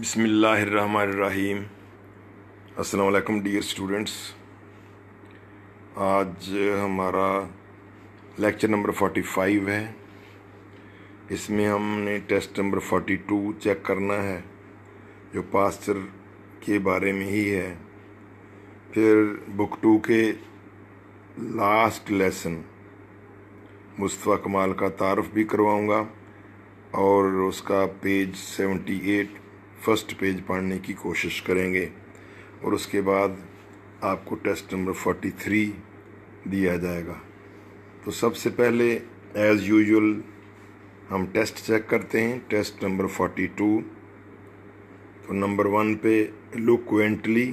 बिसमीम अस्सलाम dear students आज हमारा लेक्चर नंबर 45 है इसमें हमने टेस्ट नंबर 42 चेक करना है जो पास्टर के बारे में ही है फिर बुक टू के लास्ट लेसन मुस्तफ़ा कमाल का तारफ़ भी करवाऊँगा और उसका पेज 78 फर्स्ट पेज पढ़ने की कोशिश करेंगे और उसके बाद आपको टेस्ट नंबर फोर्टी थ्री दिया जाएगा तो सबसे पहले एज़ यूजुअल हम टेस्ट चेक करते हैं टेस्ट नंबर फोर्टी टू तो नंबर वन पे लुकवेंटली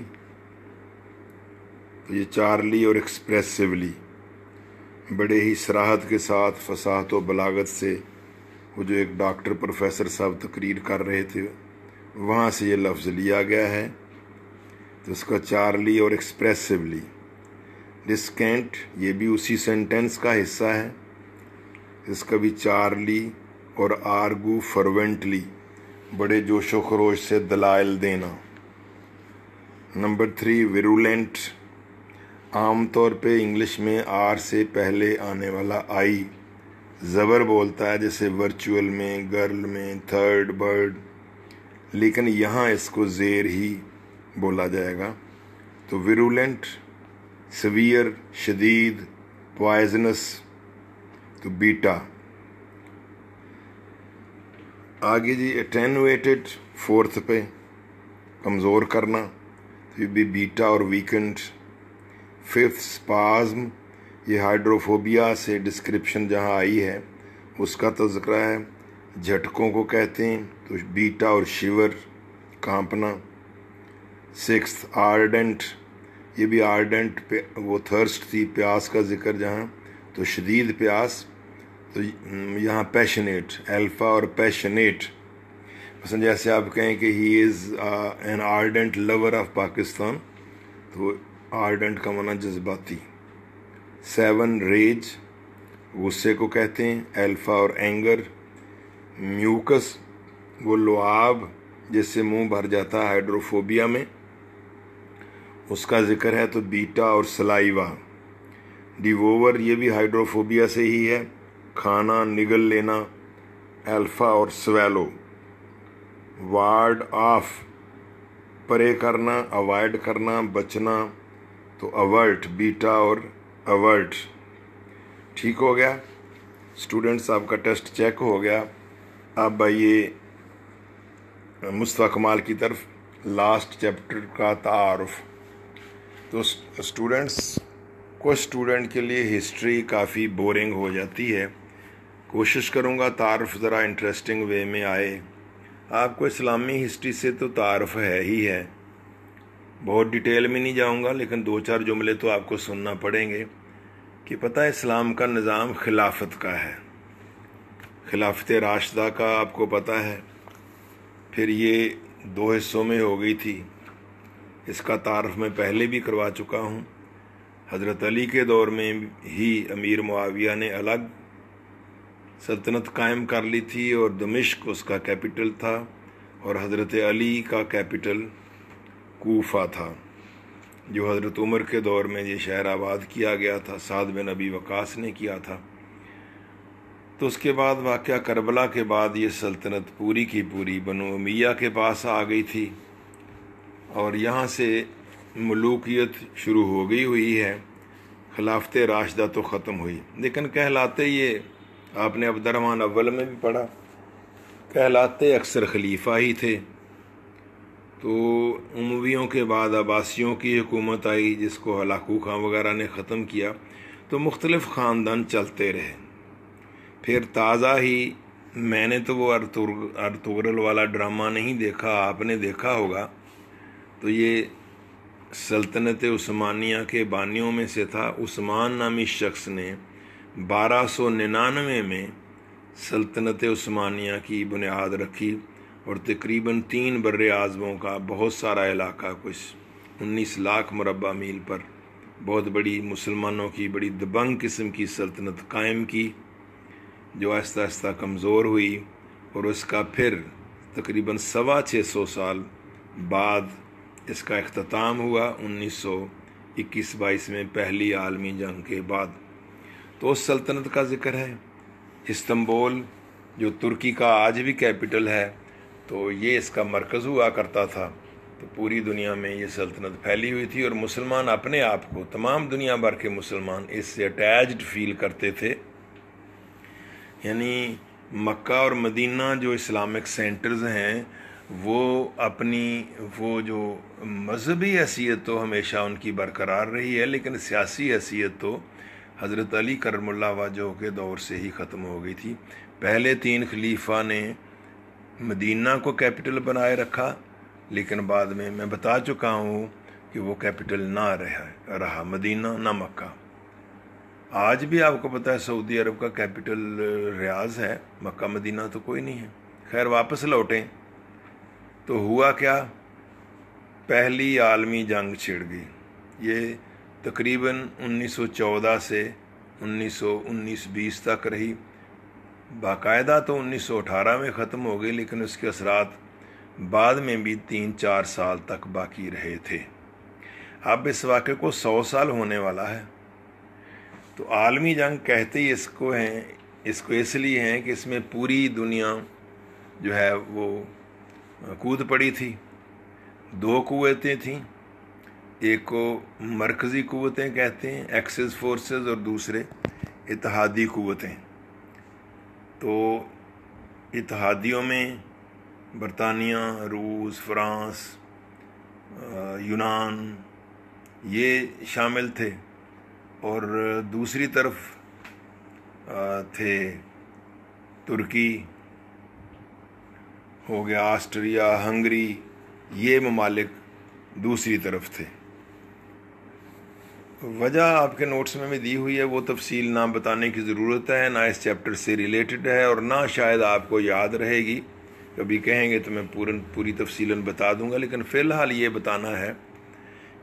तो ये चार्ली और एक्सप्रेसिवली बड़े ही सराहत के साथ फसाहत व बलागत से वो जो एक डॉक्टर प्रोफेसर साहब तकरीर कर रहे थे वहाँ से ये लफ्ज़ लिया गया है तो इसका चार्ली और एक्सप्रेसिवली डिस्केंट ये भी उसी सेंटेंस का हिस्सा है इसका भी चार्ली और आर्गू फर्वेंटली बड़े जोश व खरोश से दलाइल देना नंबर थ्री विरुलेंट आमतौर पे इंग्लिश में आर से पहले आने वाला आई ज़बर बोलता है जैसे वर्चुअल में गर्ल में थर्ड बर्ड लेकिन यहाँ इसको जेर ही बोला जाएगा तो विरुलेंट सवियर शदीद पॉइजनस तो बीटा आगे जी अटेनुएटेड फोर्थ पे कमज़ोर करना तो ये भी बीटा और वीकेंड फिफ्थ स्पाज्म ये हाइड्रोफोबिया से डिस्क्रिप्शन जहाँ आई है उसका तो है झटकों को कहते हैं तो बीटा और शिवर कांपना सिक्स आर्डेंट ये भी आर्डेंट पे वो थर्स्ट थी प्यास का जिक्र जहाँ तो शदीद प्यास तो यहाँ पैशनेट अल्फ़ा और पैशनेट मसलन जैसे आप कहें कि he is an ardent lover of Pakistan तो आर्डेंट का माना जज्बाती सेवन रेज गुस्से को कहते हैं अल्फ़ा और एंगर म्यूकस वो लोआब जिससे मुंह भर जाता है हाइड्रोफोबिया में उसका जिक्र है तो बीटा और सलाइवा डिवोवर ये भी हाइड्रोफोबिया से ही है खाना निगल लेना अल्फा और स्वेलो वार्ड ऑफ परे करना अवॉइड करना बचना तो अवर्ट बीटा और अवर्ट ठीक हो गया स्टूडेंट्स आपका टेस्ट चेक हो गया अब आइए मुस्तफ़ा कमाल की तरफ लास्ट चैप्टर का तारफ तो स्टूडेंट्स कुछ स्टूडेंट के लिए हिस्ट्री काफ़ी बोरिंग हो जाती है कोशिश करूँगा तारफ ज़रा इंटरेस्टिंग वे में आए आपको इस्लामी हिस्ट्री से तो तारफ है ही है बहुत डिटेल में नहीं जाऊँगा लेकिन दो चार जुमले तो आपको सुनना पड़ेंगे कि पता है इस्लाम का निज़ाम खिलाफत का है खिलाफत राशदा का आपको पता है फिर ये दो हिस्सों में हो गई थी इसका तारफ मैं पहले भी करवा चुका हूँ हज़रत अली के दौर में ही अमीर मुआविया ने अलग सल्तनत कायम कर ली थी और दमिश्क उसका कैपिटल था और हज़रत अली का कैपिटल कोफा था जो हज़रत उमर के दौर में ये शहर आबाद किया गया था साद बिन अबी वकास ने किया था तो उसके बाद वाक़ करबला के बाद ये सल्तनत पूरी की पूरी बनो मियाँ के पास आ गई थी और यहाँ से मलूकियत शुरू हो गई हुई है खिलाफत राशदा तो ख़त्म हुई लेकिन कहलाते ये आपने अब्दरमान अव्वल में भी पढ़ा कहलाते अक्सर खलीफा ही थे तो उमवियों के बाद आबासीियों की हुकूमत आई जिसको हलाकू खां वगैरह ने ख़त्म किया तो मुख्तलफ़ ख़ानदान चलते रहे फिर ताज़ा ही मैंने तो वो अरतुर अरतुगरल वाला ड्रामा नहीं देखा आपने देखा होगा तो ये सल्तनत उस्मानिया के बानियों में से था उस्मान नामी शख्स ने 1299 में सल्तनत उस्मानिया की बुनियाद रखी और तकरीबन तीन बर आज़मों का बहुत सारा इलाका कुछ 19 लाख मुरबा मील पर बहुत बड़ी मुसलमानों की बड़ी दबंग किस्म की सल्तनत कायम की जो आहिस्ता आहिस्ता कमज़ोर हुई और उसका फिर तकरीबन सवा छः सौ साल बाद इसका अख्ताम हुआ उन्नीस सौ इक्कीस बाईस में पहली आलमी जंग के बाद तो उस सल्तनत का जिक्र है इस्तंबोल जो तुर्की का आज भी कैपिटल है तो ये इसका मरकज़ हुआ करता था तो पूरी दुनिया में ये सल्तनत फैली हुई थी और मुसलमान अपने आप को तमाम दुनिया भर के मुसलमान इससे अटैच्ड फील करते थे यानी मक्का और मदीना जो इस्लामिक सेंटर्स हैं वो अपनी वो जो मजहबी हैसीत तो हमेशा उनकी बरकरार रही है लेकिन सियासी हैसीत तो हज़रत अली करमुल्ला वजह के दौर से ही ख़त्म हो गई थी पहले तीन खलीफा ने मदीना को कैपिटल बनाए रखा लेकिन बाद में मैं बता चुका हूँ कि वो कैपिटल ना रहा रहा मदीना ना मक्का आज भी आपको पता है सऊदी अरब का कैपिटल रियाज है मक्का मदीना तो कोई नहीं है खैर वापस लौटे तो हुआ क्या पहली आलमी जंग छिड़ गई ये तकरीबन 1914 से 1919-20 तक रही बाकायदा तो 1918 में ख़त्म हो गई लेकिन उसके असरात बाद में भी तीन चार साल तक बाकी रहे थे अब इस वाक़े को सौ साल होने वाला है तो आलमी जंग कहते ही इसको हैं इसको इसलिए हैं कि इसमें पूरी दुनिया जो है वो कूद पड़ी थी दो कुतें थीं एक को मरकज़ी कुतें कहते हैं एक्सिस फोर्सेस और दूसरे इतिहादी कुतें तो इतिहादियों में बरतानिया रूस फ्रांस यूनान ये शामिल थे और दूसरी तरफ थे तुर्की हो गया ऑस्ट्रिया हंगरी ये ममालिक दूसरी तरफ थे वजह आपके नोट्स में भी दी हुई है वो तफसील ना बताने की ज़रूरत है ना इस चैप्टर से रिलेटेड है और ना शायद आपको याद रहेगी कभी कहेंगे तो मैं पूरन पूरी तफसीला बता दूंगा लेकिन फ़िलहाल ये बताना है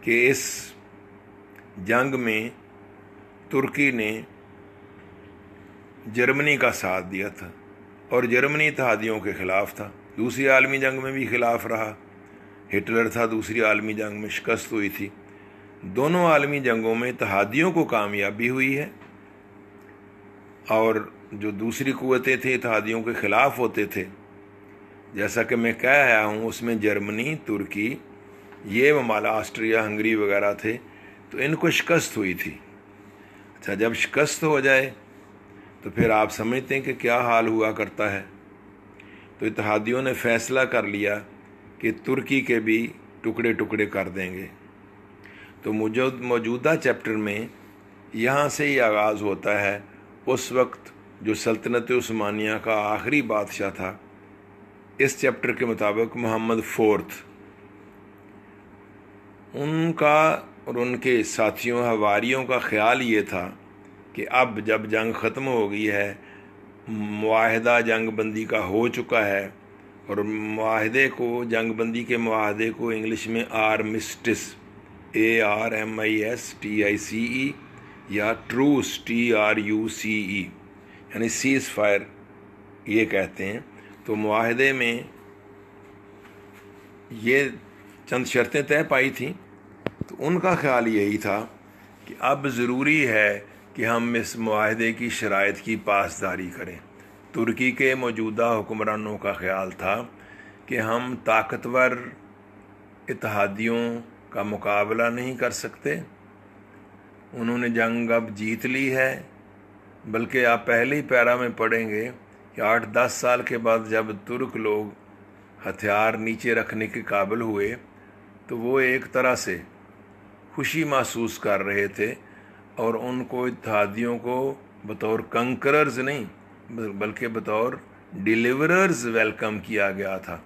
कि इस जंग में तुर्की ने जर्मनी का साथ दिया था और जर्मनी तहादियों के ख़िलाफ़ था दूसरी आलमी जंग में भी खिलाफ रहा हिटलर था दूसरी आलमी जंग में शिकस्त हुई थी दोनों आलमी जंगों में तहादियों को कामयाबी हुई है और जो दूसरी कुवतें थी तहादियों के ख़िलाफ़ होते थे जैसा कि मैं कह आया हूँ उसमें जर्मनी तुर्की ये ममाला ऑस्ट्रिया हंगरी वगैरह थे तो इनको शिकस्त हुई थी अच्छा जब शिकस्त हो जाए तो फिर आप समझते हैं कि क्या हाल हुआ करता है तो इतिहादियों ने फैसला कर लिया कि तुर्की के भी टुकड़े टुकड़े कर देंगे तो मौजूदा चैप्टर में यहाँ से ही आगाज़ होता है उस वक्त जो सल्तनत उस्मानिया का आखिरी बादशाह था इस चैप्टर के मुताबिक मोहम्मद फोर्थ उनका और उनके साथियों हवारियों का ख्याल ये था कि अब जब जंग ख़त्म हो गई है माहदा जंग बंदी का हो चुका है और माहदे को जंग बंदी के माहदे को इंग्लिश में armistice A R M I S T I C E या truce T R U C E यानी सीज़ फायर ये कहते हैं तो माहदे में ये चंद शर्तें तय पाई थी तो उनका ख्याल यही था कि अब ज़रूरी है कि हम इस माहदे की शरात की पासदारी करें तुर्की के मौजूदा हुक्मरानों का ख्याल था कि हम ताकतवर इतिहादियों का मुकाबला नहीं कर सकते उन्होंने जंग अब जीत ली है बल्कि आप पहले ही पैरा में पढ़ेंगे कि आठ दस साल के बाद जब तुर्क लोग हथियार नीचे रखने के काबिल हुए तो वो एक तरह से खुशी महसूस कर रहे थे और उनको इतिहादियों को बतौर कंकरर्स नहीं बल्कि बतौर डिलीवरर्स वेलकम किया गया था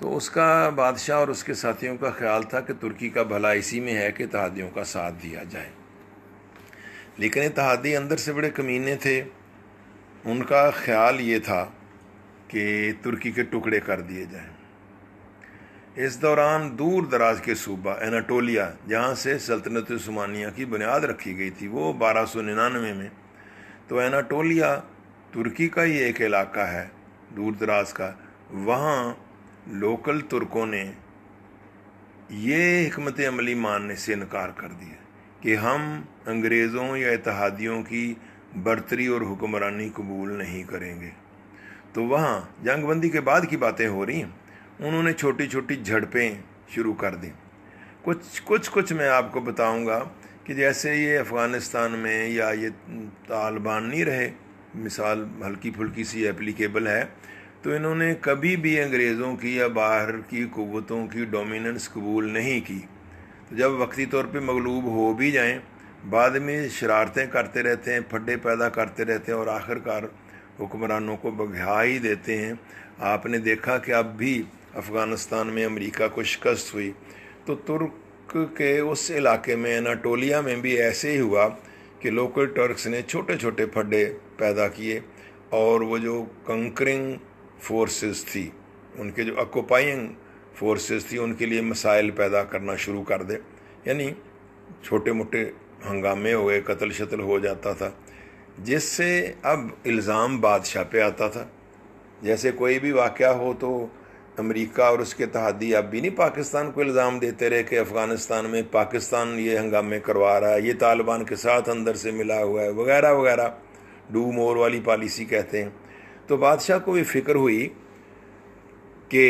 तो उसका बादशाह और उसके साथियों का ख्याल था कि तुर्की का भला इसी में है कि तहादियों का साथ दिया जाए लेकिन तहादी अंदर से बड़े कमीने थे उनका ख्याल ये था कि तुर्की के टुकड़े कर दिए जाएं इस दौरान दूर दराज के सूबा एनाटोलिया जहाँ से सल्तनत स्मानिया की बुनियाद रखी गई थी वो बारह सौ निन्यानवे में तो एनाटोलिया तुर्की का ही एक इलाका है दूर दराज का वहाँ लोकल तुर्कों ने ये हमत अमली मानने से इनकार कर दिया कि हम अंग्रेज़ों या इतिहादियों की बर्तरी और हुक्मरानी कबूल नहीं करेंगे तो वहाँ जंगबंदी के बाद की बातें हो रही हैं उन्होंने छोटी छोटी झड़पें शुरू कर दी कुछ कुछ कुछ मैं आपको बताऊंगा कि जैसे ये अफ़गानिस्तान में या ये तालिबान नहीं रहे मिसाल हल्की फुल्की सी एप्लीकेबल है तो इन्होंने कभी भी अंग्रेज़ों की या बाहर की क़वतों की डोमिनेंस कबूल नहीं की तो जब वक्ती तौर पे मगलूब हो भी जाएं बाद में शरारतें करते रहते हैं फड्डे पैदा करते रहते हैं और आखिरकार हुक्मरानों को बघा ही देते हैं आपने देखा कि अब भी अफ़गानिस्तान में अमेरिका को शिकस्त हुई तो तुर्क के उस इलाके में अनाटोलिया में भी ऐसे ही हुआ कि लोकल टर्क्स ने छोटे छोटे फड्डे पैदा किए और वो जो कंकरिंग फोर्सेस थी उनके जो अकोपाइंग फोर्सेस थी उनके लिए मसाइल पैदा करना शुरू कर दे यानी छोटे मोटे हंगामे हो गए कत्ल शतल हो जाता था जिससे अब इल्ज़ाम बादशाह पे आता था जैसे कोई भी वाक़ हो तो अमेरिका और उसके तहदी अब भी नहीं पाकिस्तान को इल्ज़ाम देते रहे कि अफ़गानिस्तान में पाकिस्तान ये हंगामे करवा रहा है ये तालिबान के साथ अंदर से मिला हुआ है वगैरह वगैरह डू मोर वाली पॉलिसी कहते हैं तो बादशाह को भी फिक्र हुई कि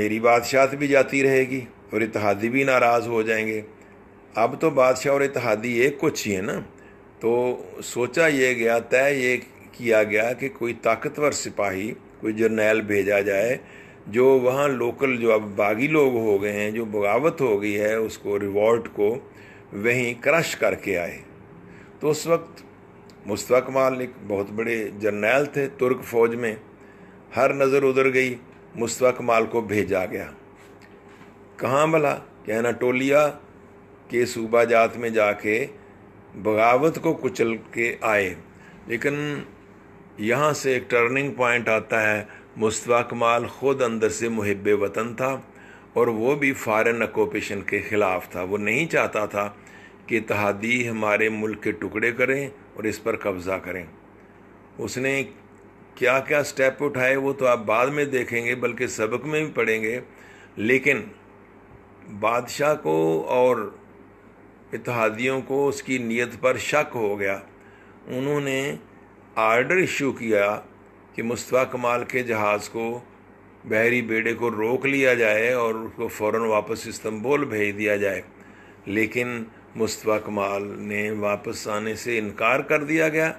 मेरी बादशाहत भी जाती रहेगी और इतिहादी भी नाराज़ हो जाएंगे अब तो बादशाह और इतिहादी एक कुछ ही है ना तो सोचा ये गया तय ये किया गया कि कोई ताकतवर सिपाही कोई जर्नैल भेजा जाए जो वहाँ लोकल जो अब बागी लोग हो गए हैं जो बगावत हो गई है उसको रिवॉल्ट को वहीं क्रश करके आए तो उस वक्त मुस्तफ़ा कमाल एक बहुत बड़े जर्नैल थे तुर्क फौज में हर नज़र उधर गई मुस्तफ़ा कमाल को भेजा गया कहाँ भला कहना टोलिया के सूबा जात में जाके बगावत को कुचल के आए लेकिन यहाँ से एक टर्निंग पॉइंट आता है मुस्तवा कमाल ख़ुद अंदर से मुहब वतन था और वो भी फ़ारन अकोपेशन के ख़िलाफ़ था वो नहीं चाहता था कि तहादी हमारे मुल्क के टुकड़े करें और इस पर कब्ज़ा करें उसने क्या क्या स्टेप उठाए वो तो आप बाद में देखेंगे बल्कि सबक में भी पढ़ेंगे लेकिन बादशाह को और इतिहादियों को उसकी नीयत पर शक हो गया उन्होंने आर्डर इशू किया कि मुस्तफ़ा कमाल के जहाज़ को बहरी बेड़े को रोक लिया जाए और उसको फ़ौर वापस इस्तंबुल भेज दिया जाए लेकिन मुस्तफ़ा कमाल ने वापस आने से इनकार कर दिया गया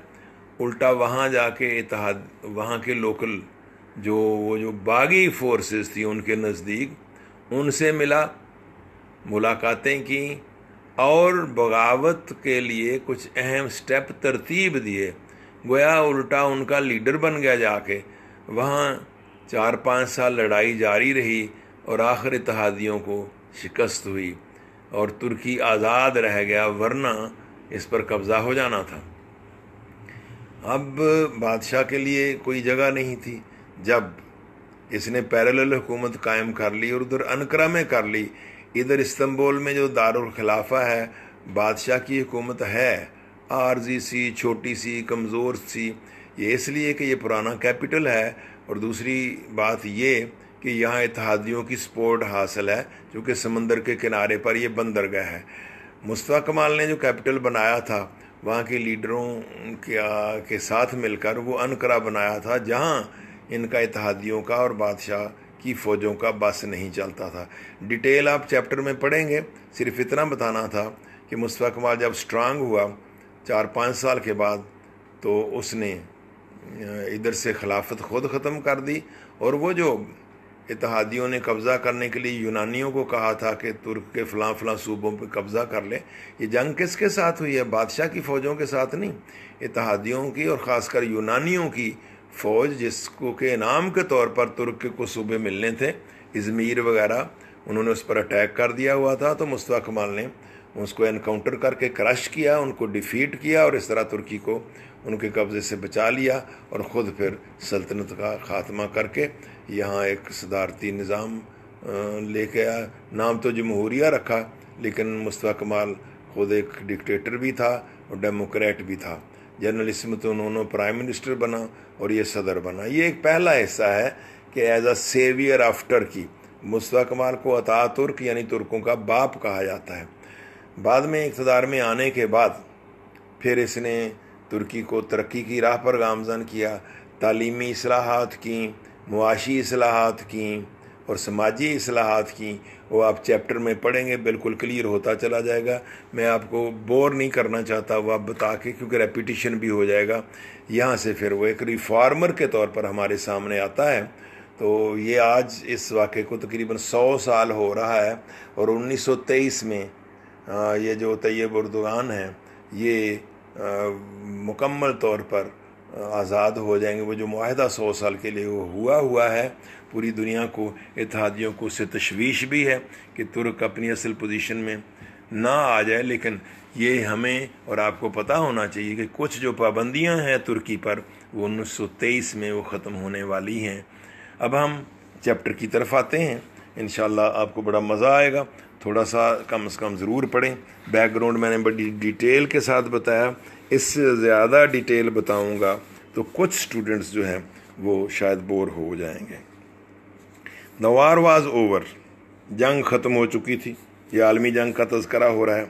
उल्टा वहाँ जाके इतिहाद वहाँ के लोकल जो वो जो बागी फोर्सेस थी उनके नज़दीक उनसे मिला मुलाकातें की और बगावत के लिए कुछ अहम स्टेप तरतीब दिए गोया उल्टा उनका लीडर बन गया जाके वहाँ चार पाँच साल लड़ाई जारी रही और आखिर इतिहादियों को शिकस्त हुई और तुर्की आज़ाद रह गया वरना इस पर कब्ज़ा हो जाना था अब बादशाह के लिए कोई जगह नहीं थी जब इसने पैरेलल हुकूमत कायम कर ली और उधर अनकरा में कर ली इधर इस्तंबोल में जो दारुल खिलाफा है बादशाह की हुकूमत है आरजी सी छोटी सी कमज़ोर सी ये इसलिए कि ये पुराना कैपिटल है और दूसरी बात ये कि यहाँ इतिहादियों की सपोर्ट हासिल है क्योंकि समंदर के किनारे पर यह बंदरगाह है मुस्तफ़ा कमाल ने जो कैपिटल बनाया था वहाँ के लीडरों के, आ, के साथ मिलकर वो अनकरा बनाया था जहाँ इनका इतिहादियों का और बादशाह की फ़ौजों का बस नहीं चलता था डिटेल आप चैप्टर में पढ़ेंगे सिर्फ इतना बताना था कि मुस्तफ़ा कमाल जब स्ट्रांग हुआ चार पाँच साल के बाद तो उसने इधर से खिलाफत खुद ख़त्म कर दी और वो जो इतिहादियों ने कब्ज़ा करने के लिए यूनानियों को कहा था कि तुर्क के फलां फलां सूबों पर कब्ज़ा कर ले ये जंग किसके साथ हुई है बादशाह की फ़ौजों के साथ नहीं इतिहादियों की और ख़ासकर यूनानियों की फ़ौज जिसको के नाम के तौर पर तुर्क को सूबे मिलने थे इज़मीर वगैरह उन्होंने उस पर अटैक कर दिया हुआ था तो मुस्तफ़ा कमाल ने उसको एनकाउंटर करके क्रश किया उनको डिफीट किया और इस तरह तुर्की को उनके कब्ज़े से बचा लिया और ख़ुद फिर सल्तनत का खात्मा करके यहाँ एक सदारती निज़ाम लेके आया नाम तो जमहूरिया रखा लेकिन मुस्तफ़ा कमाल खुद एक डिक्टेटर भी था और डेमोक्रेट भी था जनरल इसमें तो उन्होंने प्राइम मिनिस्टर बना और ये सदर बना ये एक पहला हिस्सा है कि as a saviour after Turkey Mustafa Kemal को अता तुर्क यानी तुर्कों का बाप कहा जाता है बाद में इकतदार में आने के बाद फिर इसने तुर्की को तरक्की की राह पर गामजन किया तालीमी असलाहत की मुआशी असलाहत की और समाजी असलाहत की वो आप चैप्टर में पढ़ेंगे बिल्कुल क्लियर होता चला जाएगा मैं आपको बोर नहीं करना चाहता वो आप बता के क्योंकि रेपिटिशन भी हो जाएगा यहाँ से फिर वो एक रिफार्मर के तौर पर हमारे सामने आता है तो ये आज इस वाक़े को तकरीबन सौ साल हो रहा है और 1923 में ये जो तैयब उर्दुगान हैं ये मुकम्मल तौर पर आज़ाद हो जाएंगे वो जो माहदा सौ साल के लिए वो हुआ हुआ है पूरी दुनिया को इतिहादियों को उससे तशवीश भी है कि तुर्क अपनी असल पोजीशन में ना आ जाए लेकिन ये हमें और आपको पता होना चाहिए कि कुछ जो पाबंदियां हैं तुर्की पर वो उन्नीस में वो ख़त्म होने वाली हैं अब हम चैप्टर की तरफ आते हैं इन आपको बड़ा मज़ा आएगा थोड़ा सा कम से कम ज़रूर पढ़ें बैकग्राउंड मैंने बड़ी डिटेल के साथ बताया इससे ज़्यादा डिटेल बताऊंगा तो कुछ स्टूडेंट्स जो हैं वो शायद बोर हो जाएंगे द वार वाज ओवर जंग ख़त्म हो चुकी थी ये आलमी जंग का तस्करा हो रहा है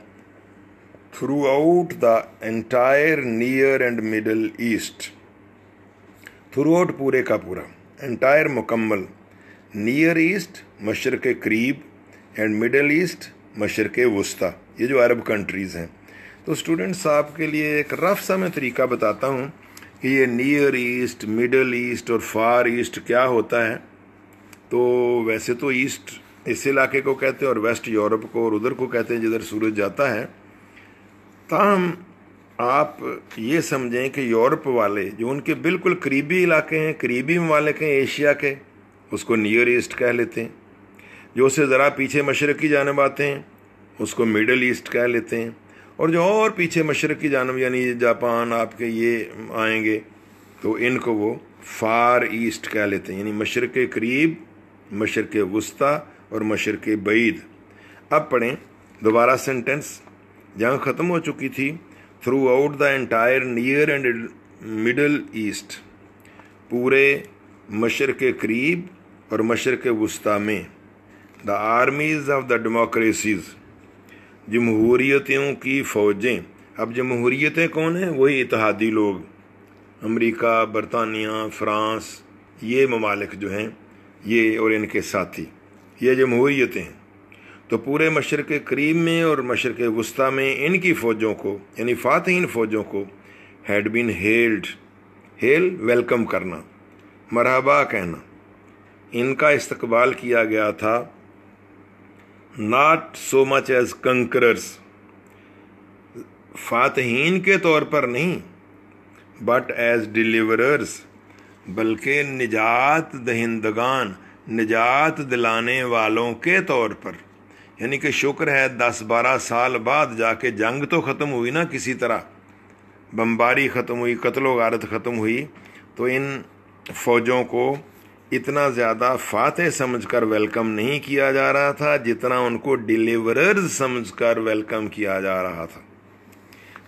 throughout the entire Near and Middle East throughout पूरे का पूरा एंटायर मुकम्मल नियर ईस्ट मशरक़ करीब एंड मिडल ईस्ट मशरक़ वस्ती ये जो अरब कंट्रीज़ हैं तो स्टूडेंट्स आपके लिए एक रफ सा मैं तरीका बताता हूँ कि ये नियर ईस्ट मिडल ईस्ट और फार ईस्ट क्या होता है तो वैसे तो ईस्ट इस इलाके को कहते हैं और वेस्ट यूरोप को और उधर को कहते हैं जिधर सूरज जाता है ताहम आप ये समझें कि यूरोप वाले जो उनके बिल्कुल करीबी इलाके हैं करीबी ममालिक हैं एशिया के उसको नियर ईस्ट कह लेते हैं जो उससे ज़रा पीछे मशरक़ की जानब आते हैं उसको मिडल ईस्ट कह लेते हैं और जो और पीछे मशरक़ की जानब यानी जापान आपके ये आएंगे तो इनको वो फार ईस्ट कह लेते हैं यानी मशरक़ करीब मशरक़ वस्ता और मशरक़ बैद अब पढ़ें दोबारा सेंटेंस जहाँ ख़त्म हो चुकी थी throughout the entire Near and Middle East पूरे मशरक़ करीब और मशरक़ वस्ता में the armies of the democracies जमहूरीतों की फ़ौजें अब जमहूरीतें कौन हैं वही इतिहादी लोग अमेरिका बरतानिया फ्रांस ये ममालिक जो हैं ये और इनके साथी ये जमहूरीतें हैं तो पूरे मशरक़ करीब में और मशरक़ वस्ती में इनकी फ़ौजों को यानी फ़ातहीन फ़ौजों को had been hailed hail welcome करना मरहबा कहना इनका इस्तकबाल किया गया था not so much as conquerors फातहीन के तौर पर नहीं बट एज डिलीवरर्स बल्कि निजात दहिंदगान निजात दिलाने वालों के तौर पर यानी कि शुक्र है दस बारह साल बाद जाके जंग तो ख़त्म हुई ना किसी तरह बम्बारी ख़त्म हुई कत्लो गारत ख़त्म हुई तो इन फ़ौजों को इतना ज़्यादा फाते समझकर वेलकम नहीं किया जा रहा था जितना उनको डिलीवरर्स समझकर वेलकम किया जा रहा था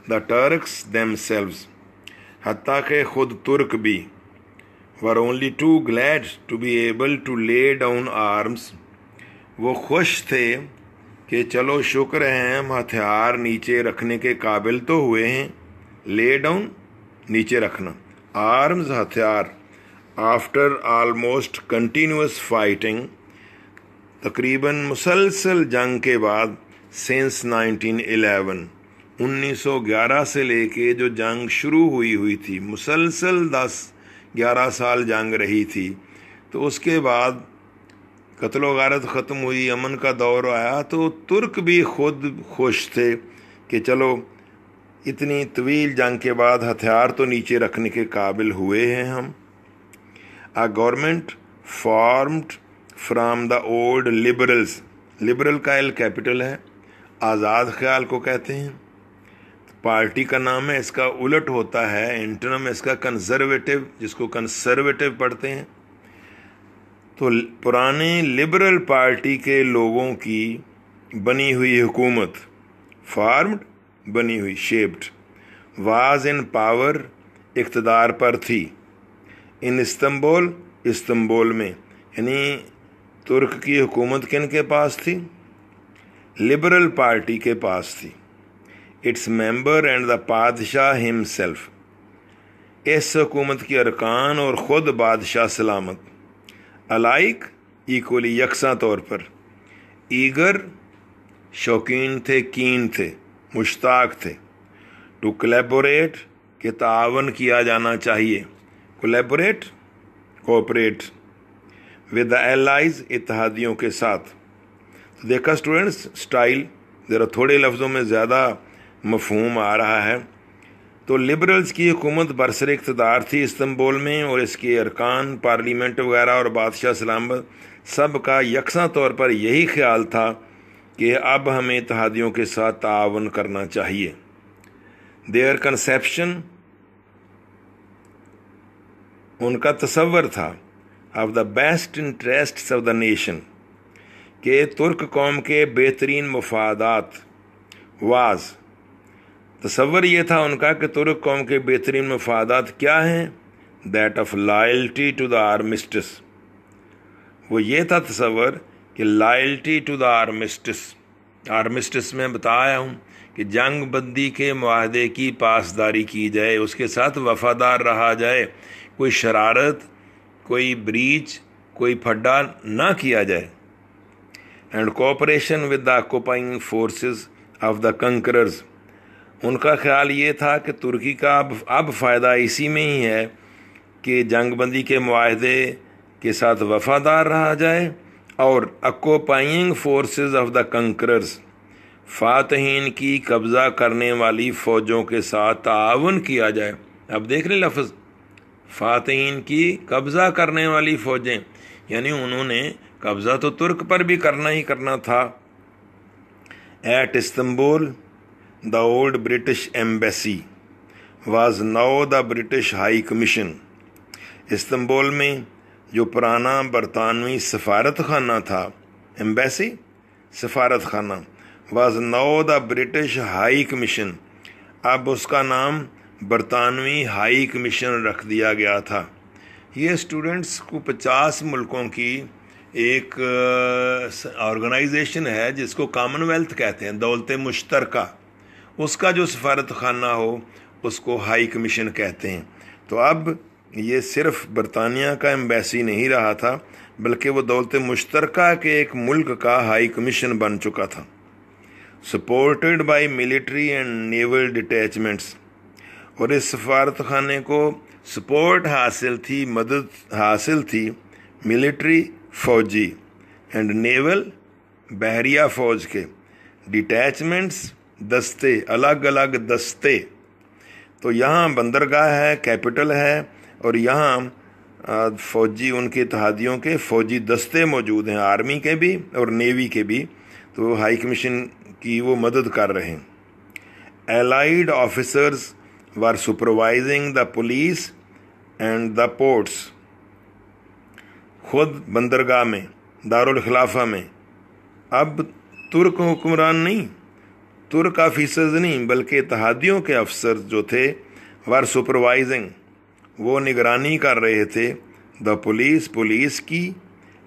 द टर्क दैम सेल्व्स हती के खुद तुर्क भी were only too glad to be able to lay down arms वो खुश थे कि चलो शुक्र है हम हथियार नीचे रखने के काबिल तो हुए हैं ले डाउन नीचे रखना आर्म्स हथियार आफ्टर आलमोस्ट कंटिन्यूस फाइटिंग तकरीबन मुसलसल जंग के बाद सेंस 1911 1911 से लेके जो जंग शुरू हुई हुई थी मुसलसल 10 11 साल जंग रही थी तो उसके बाद कत्लो गारत ख़त्म हुई अमन का दौर आया तो तुर्क भी खुद खुश थे कि चलो इतनी तवील जंग के बाद हथियार तो नीचे रखने के काबिल हुए हैं हम a government formed from the old liberals liberal का एल कैपिटल है आज़ाद ख्याल को कहते हैं पार्टी का नाम है इसका उलट होता है इंटरम इसका कंजर्वेटिव जिसको कंजर्वेटिव पढ़ते हैं तो पुराने लिबरल पार्टी के लोगों की बनी हुई हुकूमत फार्म्ड बनी हुई शेप्ड वाज इन पावर इकतदार पर थी इन इस्तंबोल इस्तंबोल में यानी तुर्क की हुकूमत किन के पास थी लिबरल पार्टी के पास थी इट्स मेंबर एंड द पादशाह हिमसेल्फ इस हुकूमत के अरकान और ख़ुद बादशाह सलामत अलाइक इक्वली यकसा तौर पर ईगर शौकीन थे कीन थे मुश्ताक थे टू कलेबोरेट के तावन किया जाना चाहिए collaborate cooperate with the Allies इतिहादियों के साथ तो देखा स्टूडेंट्स स्टाइल ज़रा थोड़े लफ्ज़ों में ज़्यादा मफहूम आ रहा है तो लिबरल्स की हुकूमत बरसर इकतदार थी इस्तंबुल में और इसके अरकान पार्लियामेंट वगैरह और बादशाह सलामत सब का यकसा तौर पर यही ख्याल था कि अब हमें इतिहादियों के साथ तावन करना चाहिए देयर कंसेप्शन उनका तस्वर था of the best interest of the nation के तुर्क कौम के बेहतरीन मफादात वाज तस्वर यह था उनका कि तुर्क कौम के बेहतरीन मफादात क्या हैं that of loyalty to the armistice वो ये था तस्वर कि loyalty to the armistice armistice में बताया हूँ कि जंग बंदी के माहदे की पासदारी की जाए उसके साथ वफादार रहा जाए कोई शरारत कोई ब्रीच कोई फड्डा ना किया जाए and cooperation with the occupying forces of the conquerors उनका ख्याल ये था कि तुर्की का अब अब फ़ायदा इसी में ही है कि जंगबंदी के माहदे के साथ वफादार रहा जाए और occupying forces of the conquerors फातहीन की कब्ज़ा करने वाली फ़ौजों के साथ ताउन किया जाए अब देख लें लफ्ज़ फातहीन की कब्ज़ा करने वाली फ़ौजें यानी उन्होंने कब्ज़ा तो तुर्क पर भी करना ही करना था at Istanbul the old British embassy was now the British High Commission Istanbul में जो पुराना बरतानवी सफारत खाना था एम्बेसी सफारत खाना was now the British High Commission अब उसका नाम बरतानवी हाई कमीशन रख दिया गया था ये स्टूडेंट्स को 50 मुल्कों की एक ऑर्गेनाइजेशन है जिसको कॉमनवेल्थ कहते हैं दौलत का उसका जो सफारत खाना हो उसको हाई कमीशन कहते हैं तो अब ये सिर्फ बरतानिया का एम्बेसी नहीं रहा था बल्कि वो दौलत मुश्तर के एक मुल्क का हाई कमीशन बन चुका था supported by military and naval detachments और इस सफारत खाने को सपोर्ट हासिल थी मदद हासिल थी मिलिट्री फौजी एंड नेवल बहरिया फौज के डिटैचमेंट्स दस्ते अलग अलग दस्ते तो यहाँ बंदरगाह है कैपिटल है और यहाँ फौजी उनके इतिहादियों के फौजी दस्ते मौजूद हैं आर्मी के भी और नेवी के भी तो हाई कमीशन की वो मदद कर रहे हैं allied officers were supervising the police and the ports. खुद बंदरगाह में दारुलखलाफा में अब तुर्क हुक्मरान नहीं तुर्क ऑफिसर्स नहीं बल्कि इतिहादियों के अफसर जो थे वर सुपरवाइजिंग वो निगरानी कर रहे थे द पुलिस पुलिस की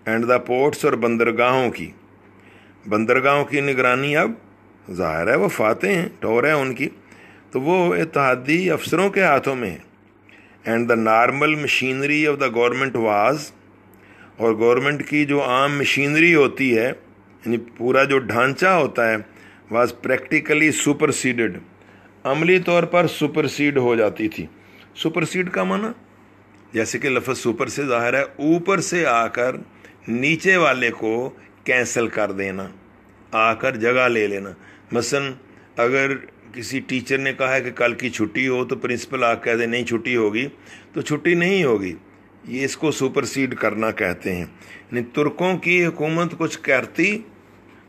एंड द पोर्ट्स और बंदरगाहों की बंदरगाहों की निगरानी अब ज़ाहिर है वो फाते हैं टोर है उनकी तो वो इतिहादी अफसरों के हाथों में है and the normal machinery of the government was और गवर्नमेंट की जो आम मशीनरी होती है यानी पूरा जो ढांचा होता है वाज प्रैक्टिकली सुपरसीडेड अमली तौर पर सुपरसीड हो जाती थी सुपरसीड का माना जैसे कि लफ्ज़ सुपर से ज़ाहिर है ऊपर से आकर नीचे वाले को कैंसिल कर देना आकर जगह ले लेना मसलन अगर किसी टीचर ने कहा है कि कल की छुट्टी हो तो प्रिंसिपल आ कह दे नहीं छुट्टी होगी तो छुट्टी नहीं होगी ये इसको सुपरसीड करना कहते हैं यानी तुर्कों की हुकूमत कुछ करती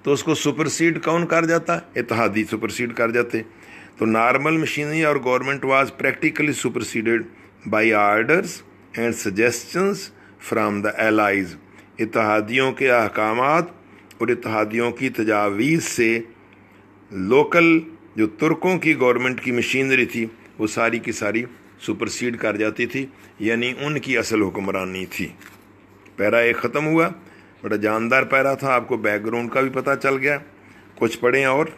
तो उसको सुपरसीड कौन कर जाता इतिहादी सुपरसीड कर जाते तो नॉर्मल मशीनरी और government was practically superseded by orders and suggestions from the Allies इतिहादियों के अहकाम और इतिहादियों की तजावीज़ से लोकल जो तुर्कों की गवर्नमेंट की मशीनरी थी वो सारी की सारी सुपरसीड कर जाती थी यानी उनकी असल हुक्मरानी थी पैरा एक ख़त्म हुआ बड़ा जानदार पैरा था आपको बैकग्राउंड का भी पता चल गया कुछ पढ़ें और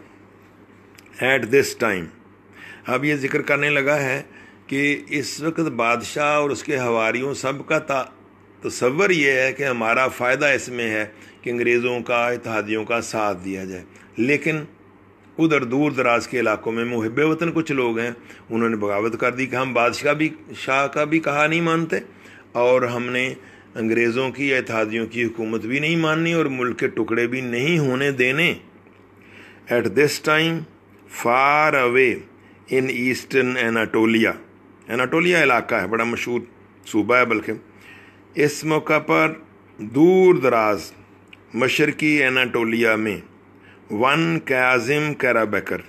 एट दिस टाइम अब ये जिक्र करने लगा है कि इस वक्त बादशाह और उसके हवारीयों सब का ता तस्वर ये है कि हमारा फ़ायदा इसमें है कि अंग्रेज़ों का इतिहादियों का साथ दिया जाए लेकिन उधर दूर दराज के इलाकों में मुहब वतन कुछ लोग हैं उन्होंने बगावत कर दी कि हम बादशाह भी शाह का भी कहा नहीं मानते और हमने अंग्रेज़ों की या इतिहादियों की हुकूमत भी नहीं माननी और मुल्क के टुकड़े भी नहीं होने देने at this time far away in eastern Anatolia Anatolia इलाका है बड़ा मशहूर सूबा है बल्कि इस मौका पर दूर दराज मशरकी एनाटोलिया में वन कैजिम कैराबेकर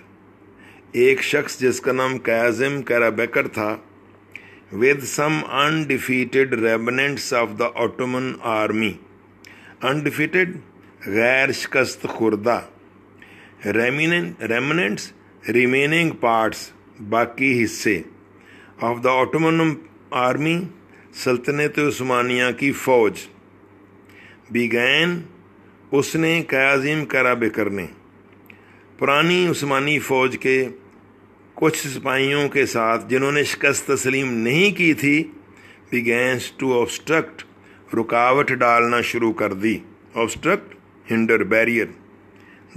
एक शख्स जिसका नाम कैजिम कैराबेकर था with some undefeated remnants of the Ottoman army undefeated गैर शिकस्त खुर्दा रेमिनेंट्स रिमेनिंग पार्ट्स बाकी हिस्से ऑफ द ऑटोमन आर्मी सल्तनत उस्मानिया की फ़ौज बिगैन उसने कयाजीम करा बेकर ने पुरानी उस्मानी फ़ौज के कुछ सिपाहियों के साथ जिन्होंने शिकस्त तस्लीम नहीं की थी बिगेंस टू ऑब्स्ट्रक्ट रुकावट डालना शुरू कर दी obstruct hinder barrier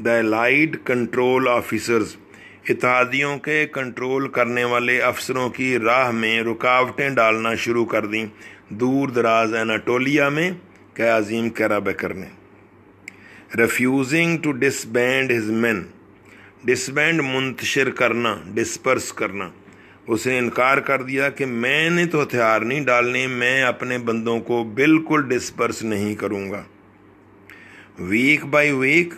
the allied control officers इतिहादियों के कंट्रोल करने वाले अफसरों की राह में रुकावटें डालना शुरू कर दी दूर दराज एनाटोलिया में कयाजीम कैराबेकर ने refusing to disband his men disband मुंतशिर करना डिस्पर्स करना उसने इनकार कर दिया कि मैंने तो हथियार नहीं डालने मैं अपने बंदों को बिल्कुल डिस्पर्स नहीं करूँगा वीक बाय वीक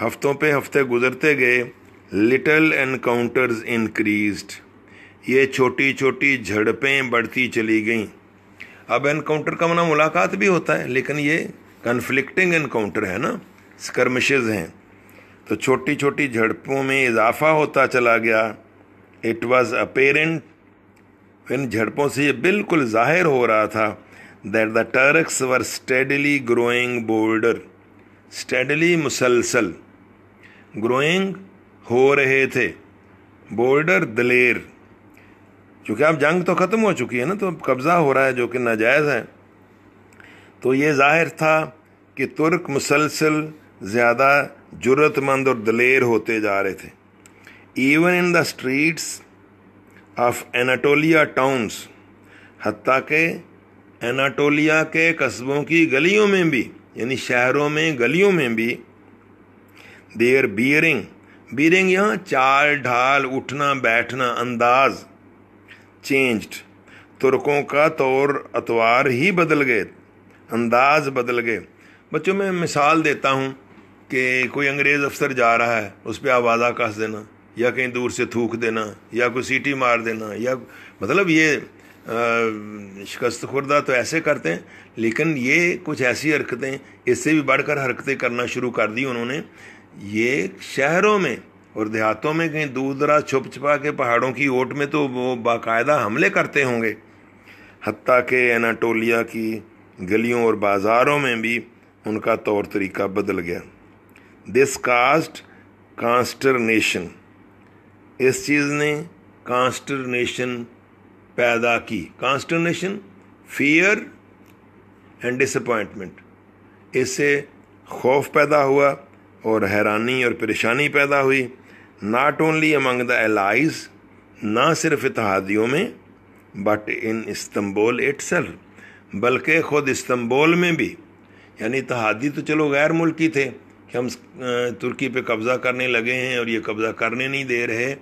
हफ्तों पे हफ्ते गुजरते गए लिटल एनकाउंटर्स इंक्रीज्ड ये छोटी छोटी झड़पें बढ़ती चली गईं अब एनकाउंटर का मना मतलब मुलाकात भी होता है लेकिन ये कन्फ्लिक्टिंग इनकाउंटर है ना स्कर्मिशेज हैं तो छोटी छोटी झड़पों में इजाफा होता चला गया इट वॉज अपेरेंट इन झड़पों से ये बिल्कुल जाहिर हो रहा था that the Turks were steadily growing bolder steadily मुसलसल ग्रोइंग हो रहे थे बोल्डर दलेर क्योंकि अब जंग तो ख़त्म हो चुकी है ना तो कब्ज़ा हो रहा है जो कि नाजायज़ है तो ये जाहिर था कि तुर्क मुसलसल ज़्यादा जरूरतमंद और दलेर होते जा रहे थे even in the streets of Anatolia towns हती के एनाटोलिया के कस्बों की गलियों में भी यानी शहरों में गलियों में भी देयर बियरिंग बियरिंग यहाँ चाल ढाल उठना बैठना अंदाज चेंज्ड तुर्कों का तौर अतवार ही बदल गए अंदाज बदल गए बच्चों मैं मिसाल देता हूँ कि कोई अंग्रेज़ अफसर जा रहा है उस पर आवाज़ा कस देना या कहीं दूर से थूक देना या कोई सीटी मार देना या मतलब ये शिकस्त खुर्दा तो ऐसे करते हैं लेकिन ये कुछ ऐसी हरकतें इससे भी बढ़कर हरकतें करना शुरू कर दी उन्होंने ये शहरों में और देहातों में कहीं दूर दराज छुप छुपा के पहाड़ों की ओट में तो वो बाकायदा हमले करते होंगे हती के एनाटोलिया की गलियों और बाज़ारों में भी उनका तौर तरीका बदल गया दिस कास्ट कांस्टरनेशन इस चीज़ ने कांस्टरनेशन पैदा की कांस्टरनेशन फियर एंड डिसअपॉइंटमेंट इससे खौफ पैदा हुआ और हैरानी और परेशानी पैदा हुई not only among the allies ना सिर्फ इतिहादियों में बट इन इस्तंबोल इट्सल्फ बल्कि ख़ुद इस्तंबोल में भी यानी तहादी तो चलो गैर मुल्की थे कि हम तुर्की पे कब्ज़ा करने लगे हैं और ये कब्ज़ा करने नहीं दे रहे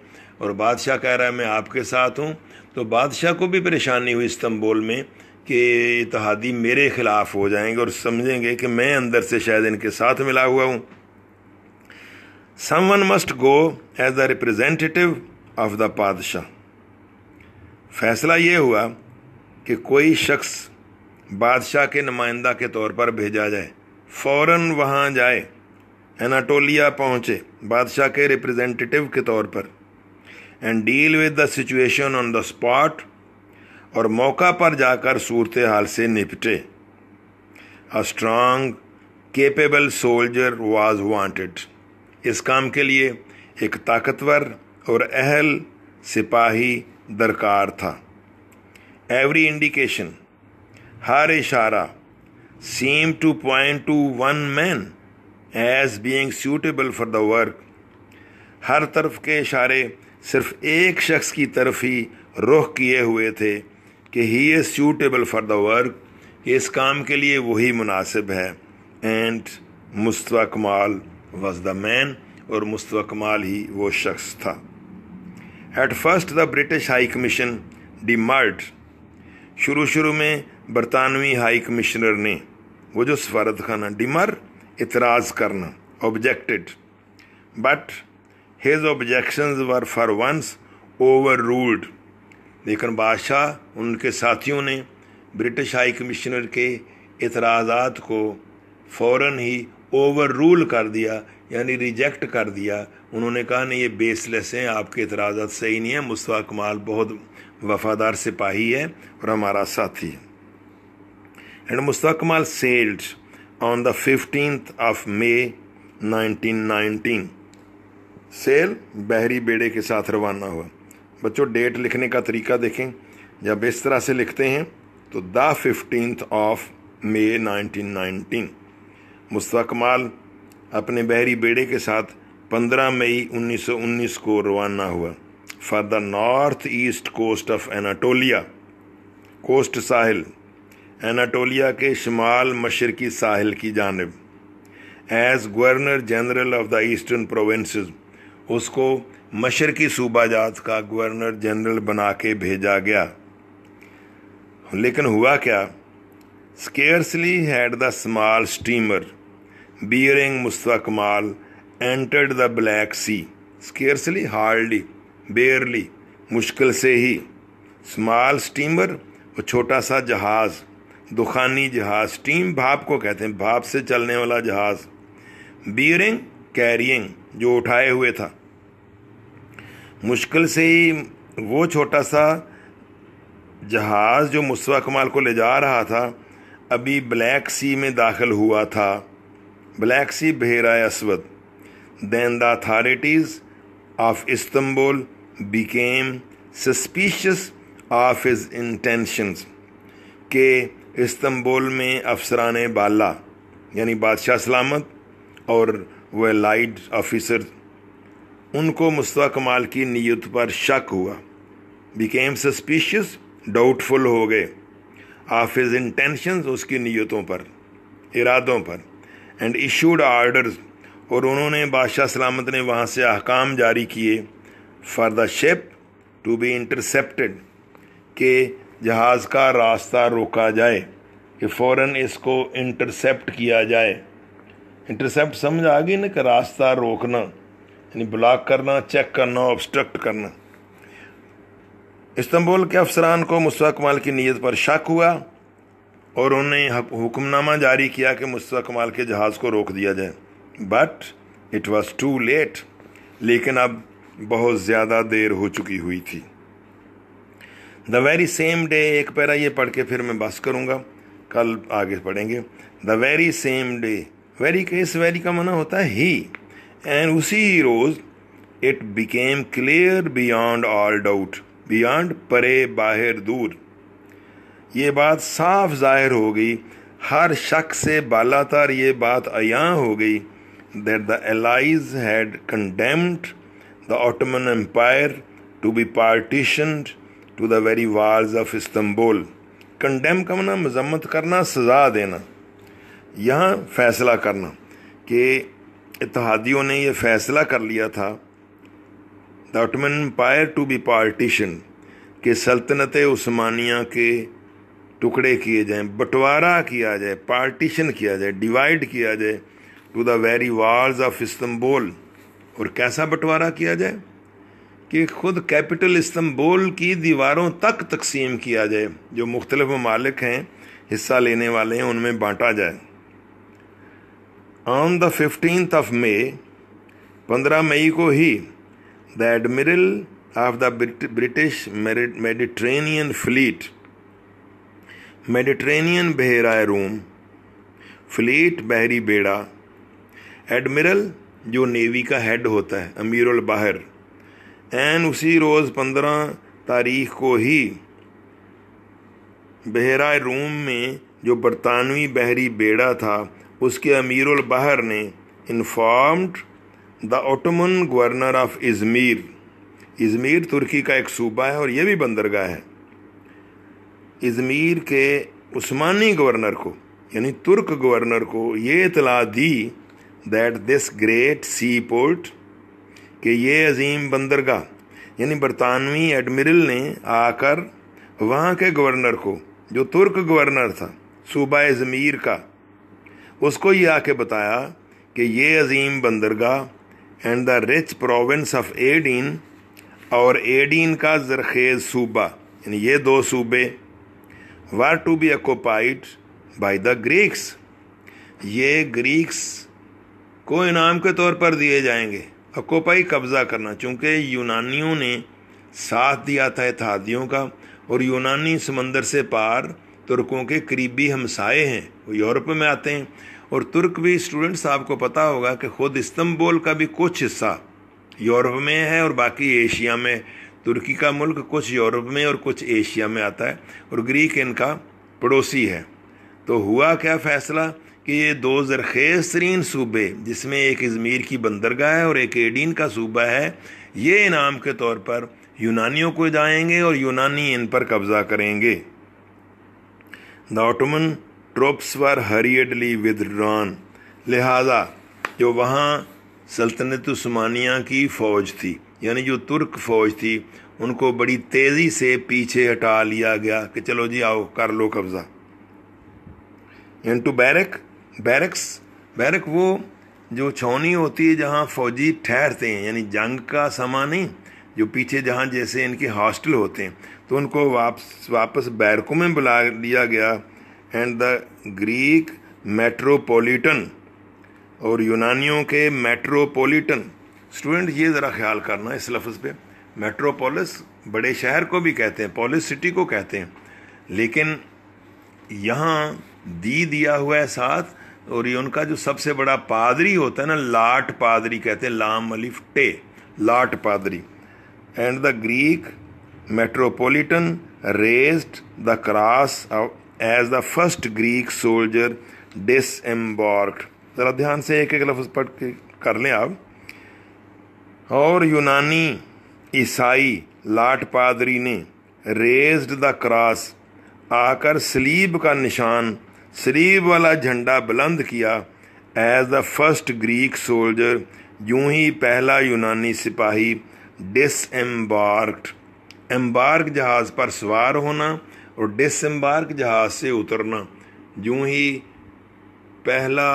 और बादशाह कह रहा है मैं आपके साथ हूँ तो बादशाह को भी परेशानी हुई इस्तंबोल में कि इतिहादी मेरे ख़िलाफ़ हो जाएंगे और समझेंगे कि मैं अंदर से शायद इनके साथ मिला हुआ हूँ one must go as the representative of the बादशाह फैसला ये हुआ कि कोई शख्स बादशाह के नुमाइंदा के तौर पर भेजा जाए फौरन वहाँ जाए एनाटोलिया पहुँचे बादशाह के रिप्रेजेंटेटिव के तौर पर and deal with the situation on the spot और मौका पर जाकर सूरत हाल से निपटे a strong capable soldier was wanted इस काम के लिए एक ताकतवर और अहल सिपाही दरकार था एवरी इंडिकेशन हर इशारा seem to point to one man as being suitable for the work हर तरफ के इशारे सिर्फ एक शख्स की तरफ ही रुख किए हुए थे कि he is suitable for the work इस काम के लिए वही मुनासिब है एंड मुस्तवा कमाल वॉज द मैन और मुस्तवा कमाल ही वो शख्स था at first the British High Commission demurred शुरू शुरू में बरतानवी हाई कमिश्नर ने वो जो सफारत खाना डिमर इतराज़ करना objected but his objection were for once overruled लेकिन बादशाह उनके साथियों ने ब्रिटिश हाई कमिश्नर के इतराज़ात को फ़ौर ही ओवर रूल कर दिया यानी रिजेक्ट कर दिया उन्होंने कहा नहीं ये बेसलेस हैं आपके इतराज़ात सही नहीं है मुस्तवा कमाल बहुत वफ़ादार सिपाही है और हमारा साथी है and Mustafa Kemal sailed on the 15th of May 1919 सेल बहरी बेड़े के साथ रवाना हुआ बच्चों डेट लिखने का तरीका देखें जब इस तरह से लिखते हैं तो the fifteenth of May 1919 Mustafa Kemal अपने बहरी बेड़े के साथ 15 मई 1919 को रवाना हुआ for the north east coast of Anatolia coast साहिल एनाटोलिया के शुमाल मशरकी साहिल की जानब as governor general of the eastern province उसको मशरकी सूबा जात का गवर्नर जनरल बना के भेजा गया लेकिन हुआ क्या scarcely had the small steamer bearing Mustafa Kemal entered the Black Sea scarcely hardly barely मुश्किल से ही स्मॉल स्टीमर वो छोटा सा जहाज़ दुखानी जहाज टीम भाप को कहते हैं भाप से चलने वाला जहाज बियरिंग कैरियंग जो उठाए हुए था मुश्किल से ही वो छोटा सा जहाज़ जो मुस्वा कमाल को ले जा रहा था अभी ब्लैक सी में दाखिल हुआ था ब्लैक सी बहरा असवद than the authorities of Istanbul became suspicious of his intentions के इस्तंबुल में अफसरान बाला यानी बादशाह सलामत और वह लाइट ऑफिसर उनको मुस्तवा कमाल की नीयत पर शक हुआ बिकेम सस्पिशियस डाउटफुल हो गए ऑफ हिज इंटेंशन उसकी नीयतों पर इरादों पर एंड इशूड आर्डर्स और उन्होंने बादशाह सलामत ने वहाँ से अहकाम जारी किए for the ship to be intercepted के जहाज़ का रास्ता रोका जाए कि फ़ौर इसको इंटरसेप्ट किया जाए इंटरसेप्ट समझ आ गई ना कि रास्ता रोकना यानी ब्लॉक करना चेक करना ऑब्स्ट्रक्ट करना इस्तंबुल के अफसरान को मुस्वा कमाल की नीयत पर शक हुआ और उन्होंने हुक्मनामा जारी किया कि मुस्तकमाल कमाल के जहाज़ को रोक दिया जाए but it was too late लेकिन अब बहुत ज़्यादा देर हो चुकी हुई थी द वेरी सेम डे एक पैरा ये पढ़ के फिर मैं बस करूँगा कल आगे पढ़ेंगे the very same day very के इस वेरी का मना होता है ही एंड उसी रोज it became clear beyond all doubt beyond परे बाहर दूर ये बात साफ जाहिर हो गई हर शक से बालातार ये बात अया हो गई that the allies had condemned the Ottoman Empire to be partitioned to the very walls of Istanbul condemn करना मजम्मत करना सजा देना यहाँ फैसला करना कि इतिहादियों ने यह फैसला कर लिया था the Ottoman Empire to be partition के सल्तनत उस्मानिया के टुकड़े किए जाएं बंटवारा किया जाए पार्टीशन किया जाए डिवाइड किया जाए to the very walls of Istanbul और कैसा बंटवारा किया जाए कि खुद कैपिटल इस्तंबोल की दीवारों तक तकसीम किया जाए जो मुख्तलिफ ममालिक हैं हिस्सा लेने वाले हैं उनमें बांटा जाए on the fifteen of May पंद्रह मई को ही the admiral of the British Mediterranean fleet Mediterranean बहरा रूम फ्लीट बहरी बेड़ा एडमिरल जो नेवी का हेड होता है अमीरुल बाहर एन उसी रोज़ पंद्रह तारीख को ही बहरा रूम में जो बरतानवी बहरी बेड़ा था उसके अमीरुल बहर ने informed the Ottoman governor of Izmir Izmir तुर्की का एक सूबा है और यह भी बंदरगाह है इज़मीर के उस्मानी गवर्नर को यानी तुर्क गवर्नर को ये इतला दी that this great sea port कि ये अजीम बंदरगाह यानी बरतानवी एडमिरल ने आकर वहाँ के गवर्नर को जो तुर्क गवर्नर था सूबा ज़मीर का उसको ये आके बताया कि ये अजीम बंदरगाह and the rich province of Aydin और एडीन का जरखेज़ सूबा यानी ये दो सूबे were to be occupied by the Greeks ये ग्रीक्स को इनाम के तौर पर दिए जाएंगे अकोपाई कब्ज़ा करना चूँकि यूनानियों ने साथ दिया था इतिहादियों का और यूनानी समंदर से पार तुर्कों के करीबी हमसाए हैं वो यूरोप में आते हैं और तुर्क भी स्टूडेंट्स आपको पता होगा कि खुद इस्तंबोल का भी कुछ हिस्सा यूरोप में है और बाकी एशिया में तुर्की का मुल्क कुछ यूरोप में और कुछ एशिया में आता है और ग्रीक इनका पड़ोसी है तो हुआ क्या फैसला कि ये दो जरखेज़ तरीन सूबे जिसमें एक इज़मीर की बंदरगाह है और एक एडीन का सूबा है ये इनाम के तौर पर यूनानियों को जाएंगे और यूनानी इन पर कब्ज़ा करेंगे the Ottoman troops were hurriedly withdrawn लिहाजा जो वहाँ सल्तनत स्मानिया की फ़ौज थी यानी जो तुर्क फ़ौज थी उनको बड़ी तेज़ी से पीछे हटा लिया गया कि चलो जी आओ कर लो कब्ज़ा into barrack barracks barrack वो जो छौनी होती है जहाँ फौजी ठहरते हैं यानी जंग का समा नहीं जो पीछे जहाँ जैसे इनके हॉस्टल होते हैं तो उनको वापस वापस बैरकों में बुला लिया गया एंड द ग्रीक मेट्रोपॉलिटन और यूनानियों के मेट्रोपॉलिटन स्टूडेंट ये ज़रा ख्याल करना इस लफ्ज़ पे मेट्रोपोलिस बड़े शहर को भी कहते हैं पोलिस सिटी को कहते हैं लेकिन यहाँ दी दिया हुआ है साथ और ये उनका जो सबसे बड़ा पादरी होता है ना लाट पादरी कहते हैं लाम अलिफ टे लाट पादरी and the Greek metropolitan raised the cross as the first Greek soldier disembark ज़रा ध्यान से एक एक लफ्ज़ पढ़ के कर लें आप और यूनानी ईसाई लाट पादरी ने रेज्ड द क्रॉस आकर स्लीब का निशान सरीब वाला झंडा बुलंद किया as the first Greek soldier यूं ही पहला यूनानी सिपाही डिसम्बार्क एम्बार्क जहाज़ पर सवार होना और डिसम्बार्क जहाज़ से उतरना यूं ही पहला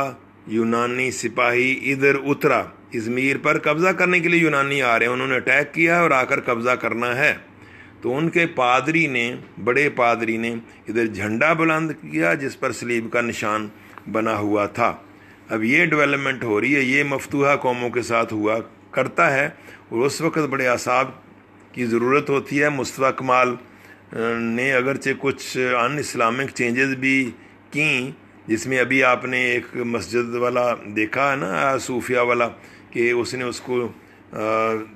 यूनानी सिपाही इधर उतरा इज़मीर पर कब्ज़ा करने के लिए यूनानी आ रहे हैं उन्होंने अटैक किया और आकर कब्ज़ा करना है तो उनके पादरी ने बड़े पादरी ने इधर झंडा बुलंद किया जिस पर सलीब का निशान बना हुआ था अब ये डेवलपमेंट हो रही है ये मफतूहा कौमों के साथ हुआ करता है और उस वक्त बड़े असाब की ज़रूरत होती है मुस्तफ़ा कमाल ने अगरचे कुछ अन इस्लामिक चेंजेस भी की जिसमें अभी आपने एक मस्जिद वाला देखा है ना सूफिया वाला कि उसने उसको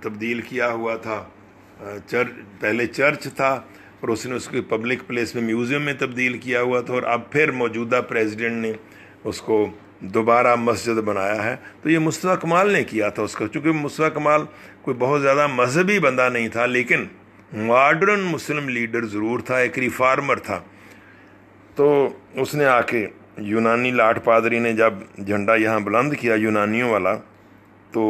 तब्दील किया हुआ था चर्च पहले चर्च था और उसने उसको पब्लिक प्लेस में म्यूज़ियम में तब्दील किया हुआ था और अब फिर मौजूदा प्रेसिडेंट ने उसको दोबारा मस्जिद बनाया है तो ये मुस्तफ़ा कमाल ने किया था उसका चूँकि मुस्तफ़ा कमाल कोई बहुत ज़्यादा मजहबी बंदा नहीं था लेकिन मॉडर्न मुस्लिम लीडर ज़रूर था एक रिफार्मर था तो उसने आके यूनानी लाठ पादरी ने जब झंडा यहाँ बुलंद किया यूनानियों वाला तो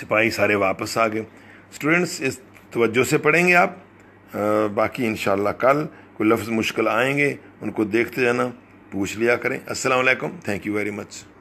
सिपाही सारे वापस आ गए स्टूडेंट्स इस तवज्जो से पढ़ेंगे आप आ, बाकी इन कल कोई लफ्ज़ मुश्किल आएंगे उनको देखते जाना पूछ लिया करें अस्सलाम वालेकुम थैंक यू वेरी मच